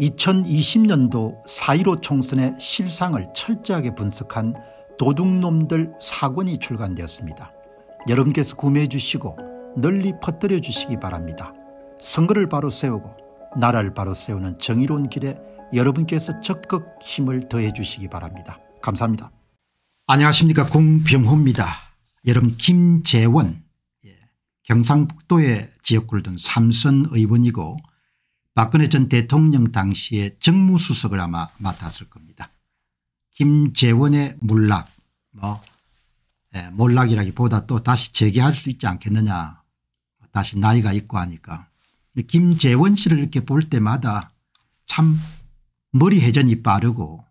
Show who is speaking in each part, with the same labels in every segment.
Speaker 1: 2020년도 4.15 총선의 실상을 철저하게 분석한 도둑놈들 사권이 출간되었습니다. 여러분께서 구매해 주시고 널리 퍼뜨려 주시기 바랍니다. 선거를 바로 세우고 나라를 바로 세우는 정의로운 길에 여러분께서 적극 힘을 더해 주시기 바랍니다. 감사합니다. 안녕하십니까 공병호입니다. 여러분 김재원 예. 경상북도의 지역구를 둔 삼선 의원이고 박근혜 전 대통령 당시에 정무수석을 아마 맡았을 겁니다. 김재원의 몰락 뭐 예, 몰락이라기보다 또 다시 재개할 수 있지 않겠느냐 다시 나이가 있고 하니까 김재원 씨를 이렇게 볼 때마다 참 머리 회전이 빠르고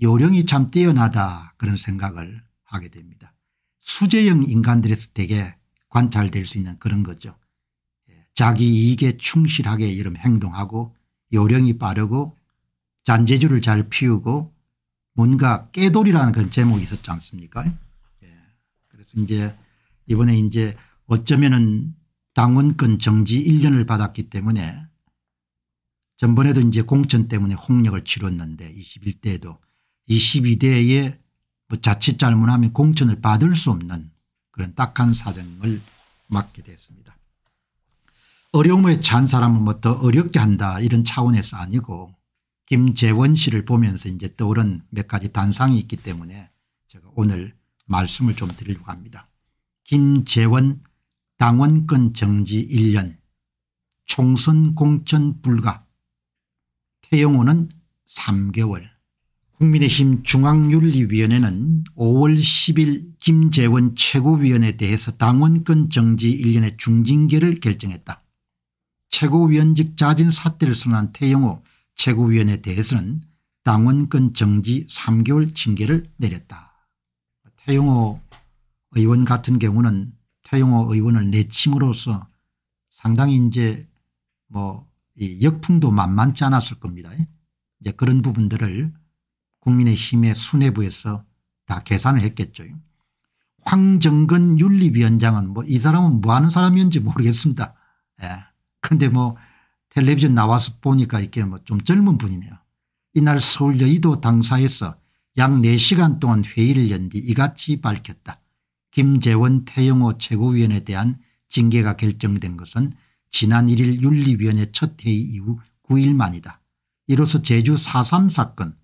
Speaker 1: 요령이 참 뛰어나다 그런 생각을 하게 됩니다. 수재형 인간들에서 되게 관찰될 수 있는 그런 거죠. 자기 이익에 충실하게 이런 행동하고 요령이 빠르고 잔재주를 잘 피우고 뭔가 깨돌이라는 그런 제목이 있었지 않습니까 예. 그래서 이제 이번에 이제 어쩌면은 당원권 정지 1년을 받았기 때문에 전번에도 이제 공천 때문에 홍역을 치렀는데 21대에도 22대에 뭐 자칫 잘못하면 공천을 받을 수 없는 그런 딱한 사정을 맡게 됐습니다. 어려움에 찬 사람은 뭐 더 어렵게 한다 이런 차원에서 아니고 김재원 씨를 보면서 이제 떠오른 몇 가지 단상이 있기 때문에 제가 오늘 말씀을 좀 드리려고 합니다. 김재원 당원권 정지 1년 총선 공천 불가 태영호는 3개월 국민의힘 중앙윤리위원회는 5월 10일 김재원 최고위원에 대해서 당원권 정지 1년의 중징계를 결정했다. 최고위원직 자진 사퇴를 선언한 태영호 최고위원에 대해서는 당원권 정지 3개월 징계를 내렸다. 태영호 의원 같은 경우는 태영호 의원을 내침으로써 상당히 이제 뭐 이 역풍도 만만치 않았을 겁니다. 이제 그런 부분들을 국민의힘의 수뇌부에서 다 계산을 했겠죠. 황정근 윤리위원장은 뭐 이 사람은 뭐 하는 사람이었는지 모르겠습니다. 예. 근데 뭐 텔레비전 나와서 보니까 이게 뭐 좀 젊은 분이네요. 이날 서울 여의도 당사에서 약 4시간 동안 회의를 연 뒤 이같이 밝혔다. 김재원 태영호 최고위원에 대한 징계가 결정된 것은 지난 1일 윤리위원회 첫 회의 이후 9일 만이다. 이로써 제주 4.3 사건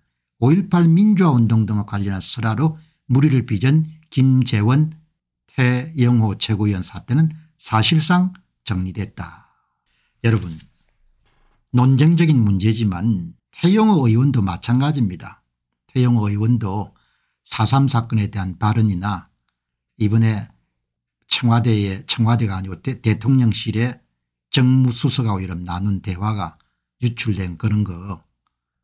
Speaker 1: 5.18 민주화운동 등과 관련한 설화로 무리를 빚은 김재원 태영호 최고위원 사태는 사실상 정리됐다. 여러분 논쟁적인 문제지만 태용호 의원도 마찬가지입니다. 태용호 의원도 4.3 사건에 대한 발언이나 이번에 청와대에 청와대가 아니고 대, 통령실에 정무수석하고 이런 나눈 대화가 유출된 그런 거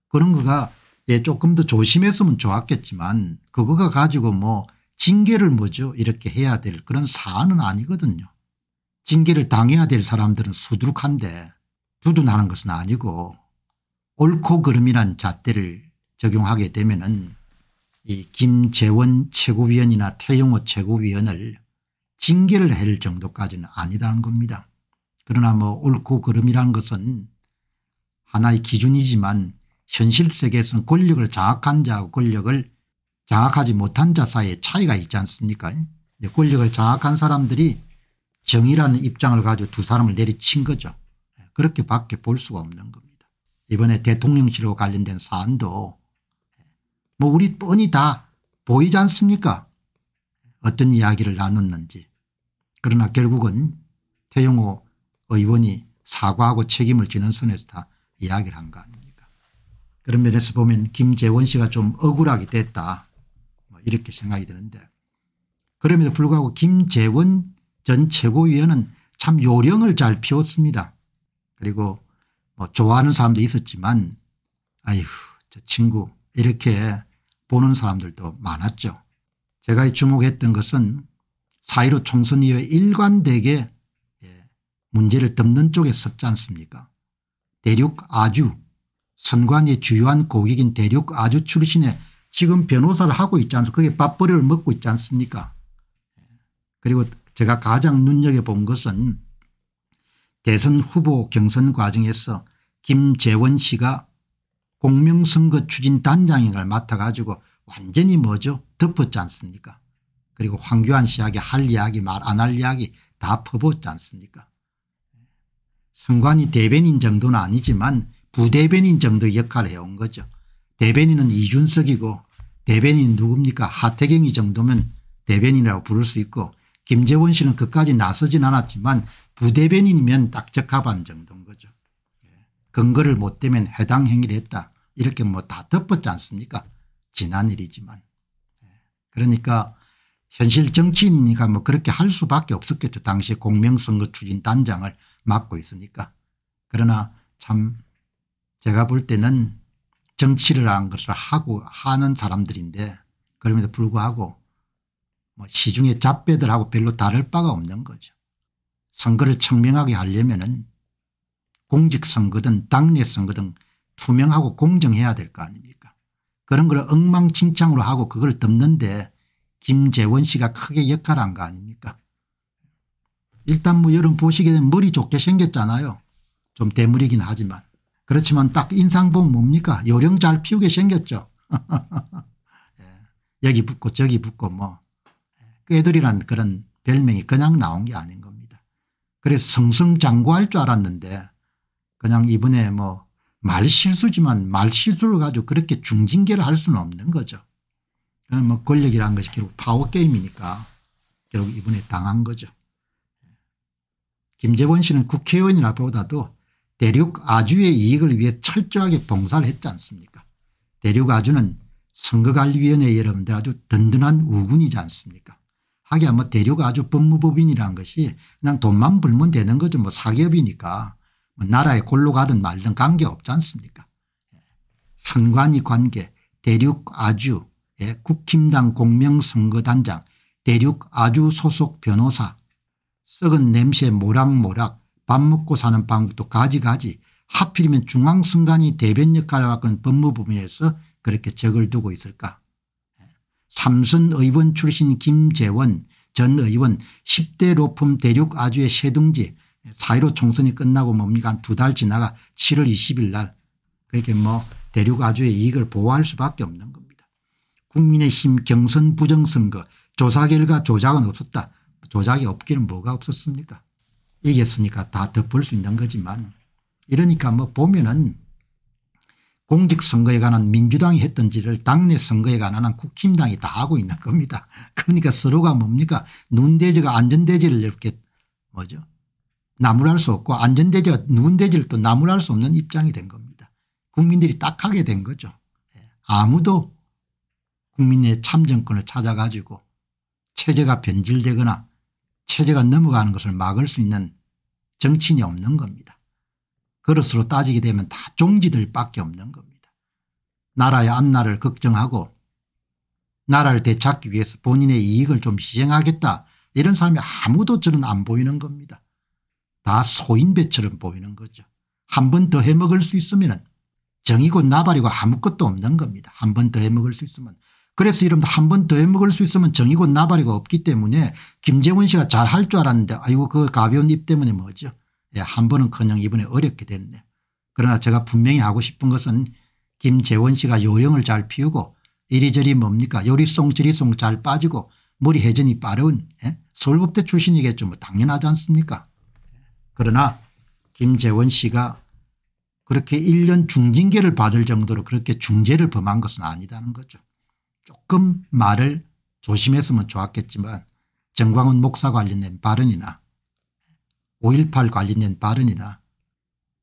Speaker 1: 그런 거가 예, 조금 더 조심했으면 좋았겠지만 그거가 가지고 뭐 징계를 뭐죠 이렇게 해야 될 그런 사안은 아니거든요. 징계를 당해야 될 사람들은 수두룩한데 두둔하는 것은 아니고 옳고 그름이란 잣대를 적용하게 되면은 이 김재원 최고위원이나 태용호 최고위원을 징계를 해릴 정도까지는 아니다는 겁니다. 그러나 뭐 옳고 그름이란 것은 하나의 기준이지만 현실 세계에서는 권력을 장악한 자하 권력을 장악하지 못한 자 사이에 차이가 있지 않습니까? 권력을 장악한 사람들이 정의라는 입장을 가지고 두 사람을 내리친 거죠. 예, 그렇게밖에 볼 수가 없는 겁니다. 이번에 대통령실과 관련된 사안도 예, 뭐 우리 뻔히 다 보이지 않습니까 어떤 이야기를 나눴는지. 그러나 결국은 태용호 의원이 사과하고 책임을 지는 선에서 다 이야기를 한 거 아닙니까 그런 면에서 보면 김재원 씨가 좀 억울하게 됐다 뭐 이렇게 생각이 드는데 그럼에도 불구하고 김재원 전 최고위원은 참 요령을 잘 피웠습니다. 그리고 뭐 좋아하는 사람도 있었지만 아휴 저 친구 이렇게 보는 사람들도 많았죠. 제가 주목했던 것은 사1 5 총선 이후에 일관되게 예, 문제를 덮는 쪽에 섰지 않습니까 대륙 아주 선관위 주요한 고객인 대륙 아주 출신의 지금 변호사를 하고 있지 않습니까 그게 밥벌이를 먹고 있지 않습니까 예. 그리고 제가 가장 눈여겨본 것은 대선 후보 경선 과정에서 김재원 씨가 공명선거 추진 단장인을 맡아가지고 완전히 뭐죠 덮었지 않습니까 그리고 황교안 씨에게 할 이야기 말 안 할 이야기 다 퍼붓지 않습니까 선관위 대변인 정도는 아니지만 부대변인 정도 역할을 해온 거죠 대변인은 이준석이고 대변인 누굽니까 하태경이 정도면 대변인이라고 부를 수 있고 김재원 씨는 그까지 나서진 않았지만 부대변인이면 딱 적합한 정도인 거죠. 예. 근거를 못 대면 해당 행위를 했다. 이렇게 뭐 다 덮었지 않습니까? 지난 일이지만. 예. 그러니까 현실 정치인이니까 뭐 그렇게 할 수밖에 없었겠죠. 당시 공명선거 추진 단장을 맡고 있으니까. 그러나 참 제가 볼 때는 정치를 한 것을 하고 하는 사람들인데 그럼에도 불구하고 뭐 시중에 잡배들하고 별로 다를 바가 없는 거죠. 선거를 청명하게 하려면 공직선거든 당내 선거든 투명하고 공정해야 될 거 아닙니까 그런 걸 엉망진창으로 하고 그걸 덮는데 김재원 씨가 크게 역할한 거 아닙니까 일단 뭐 여러분 보시게 되면 머리 좋게 생겼잖아요. 좀 대물이긴 하지만 그렇지만 딱 인상봉 뭡니까 요령 잘 피우게 생겼죠. 예, 여기 붙고 저기 붙고 뭐 애들이란 그런 별명이 그냥 나온 게 아닌 겁니다. 그래서 성성장구할 줄 알았는데 그냥 이번에 뭐 말실수지만 말실수를 가지고 그렇게 중징계를 할 수는 없는 거죠. 뭐권력이라 것이 결국 파워게임이니까 결국 이번에 당한 거죠. 김재원 씨는 국회의원이라 보다도 대륙 아주의 이익을 위해 철저하게 봉사를 했지 않습니까 대륙 아주는 선거관리위원회 여러분들 아주 든든한 우군이지 않습니까 하기야 뭐 대륙 아주 법무법인이라는 것이 그냥 돈만 벌면 되는 거죠. 뭐 사기업이니까 뭐 나라에 골로 가든 말든 관계 없지 않습니까. 예. 선관위 관계 대륙 아주 예, 국힘당 공명선거단장 대륙 아주 소속 변호사 썩은 냄새 모락모락 밥 먹고 사는 방법도 가지가지 하필이면 중앙선관위 대변 역할을 갖고 있는 법무법인에서 그렇게 적을 두고 있을까 삼선 의원 출신 김재원 전 의원 10대 로펌 대륙 아주의 세둥지 사이로 총선이 끝나고 뭡니까 두 달 지나가 7월 20일 날 그렇게 뭐 대륙 아주의 이익을 보호할 수밖에 없는 겁니다. 국민의힘 경선 부정선거 조사 결과 조작은 없었다. 조작이 없기는 뭐가 없었습니까 이겼으니까 다 덮을 수 있는 거지만 이러니까 뭐 보면은 공직선거에 관한 민주당이 했던지를 당내 선거에 관한 국힘당이 다 하고 있는 겁니다. 그러니까 서로가 뭡니까 눈대지가 안전대지를 이렇게 뭐죠 나무랄 수 없고 안전대지와 눈대지를 또 나무랄 수 없는 입장이 된 겁니다. 국민들이 딱하게 된 거죠. 예. 아무도 국민의 참정권을 찾아가지고 체제가 변질되거나 체제가 넘어가는 것을 막을 수 있는 정치인이 없는 겁니다. 그릇으로 따지게 되면 다 종지들밖에 없는 겁니다. 나라의 앞날을 걱정하고 나라를 되찾기 위해서 본인의 이익을 좀 희생하겠다 이런 사람이 아무도 저는 안 보이는 겁니다. 다 소인배처럼 보이는 거죠. 한 번 더 해먹을 수 있으면 정이고 나발이고 아무것도 없는 겁니다. 한 번 더 해먹을 수 있으면. 그래서 이름도 한 번 더 해먹을 수 있으면 정이고 나발이고 없기 때문에 김재원 씨가 잘할 줄 알았는데 아이고 그 가벼운 입 때문에 뭐죠. 야, 예, 한 번은커녕 이번에 어렵게 됐네. 그러나 제가 분명히 하고 싶은 것은 김재원 씨가 요령을 잘 피우고 이리저리 뭡니까 요리송 저리송 잘 빠지고 머리 회전이 빠른 예? 서울법대 출신이겠죠. 뭐 당연하지 않습니까 그러나 김재원 씨가 그렇게 1년 중징계를 받을 정도로 그렇게 중재를 범한 것은 아니다는 거죠. 조금 말을 조심했으면 좋았겠지만 정광훈 목사 관련된 발언이나 5.18 관련된 발언이나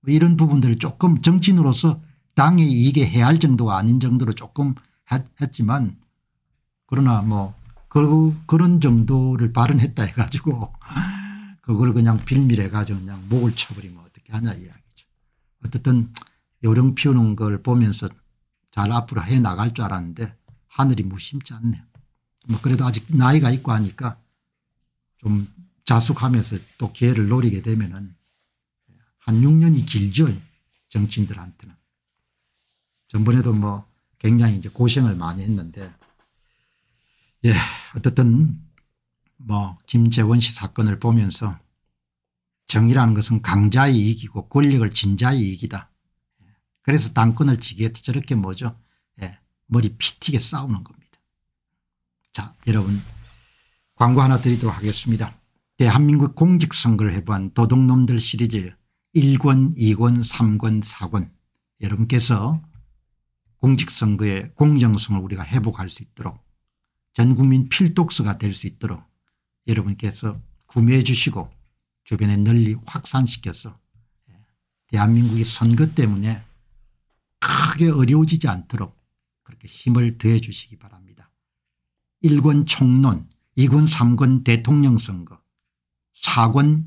Speaker 1: 뭐 이런 부분들을 조금 정치인으로서 당의 이익에 해할 정도가 아닌 정도로 조금 했지만 그러나 뭐 그, 그런 정도를 발언했다 해가지고 그걸 그냥 빌밀해가지고 그냥 목을 쳐버리면 어떻게 하냐 이야기죠. 어쨌든 요령 피우는 걸 보면서 잘 앞으로 해 나갈 줄 알았는데 하늘이 무심치 않네. 뭐 그래도 아직 나이가 있고 하니까 좀 자숙하면서 또 기회를 노리게 되면은 한 6년이 길죠. 정치인들한테는. 전번에도 뭐 굉장히 이제 고생을 많이 했는데 예, 어떻든 뭐 김재원 씨 사건을 보면서 정의라는 것은 강자의 이익이고 권력을 진자의 이익이다. 그래서 당권을 지기해서 저렇게 뭐죠. 예, 머리 피튀게 싸우는 겁니다. 자 여러분 광고 하나 드리도록 하겠습니다. 대한민국 공직선거를 해본 도둑놈들 시리즈 1권 2권 3권 4권 여러분께서 공직선거의 공정성을 우리가 회복할 수 있도록 전국민 필독서가 될 수 있도록 여러분께서 구매해 주시고 주변에 널리 확산시켜서 예, 대한민국이 선거 때문에 크게 어려워지지 않도록 그렇게 힘을 더해 주시기 바랍니다. 1권 총론 2권 3권 대통령 선거 4권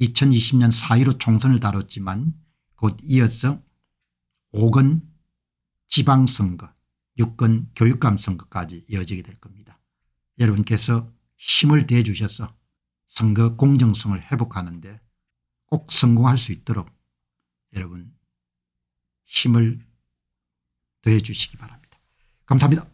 Speaker 1: 2020년 4.15 총선을 다뤘지만 곧 이어서 5건 지방선거 6건 교육감 선거까지 이어지게 될 겁니다. 여러분께서 힘을 대주셔서 선거 공정성을 회복하는데 꼭 성공할 수 있도록 여러분 힘을 더해 주시기 바랍니다. 감사합니다.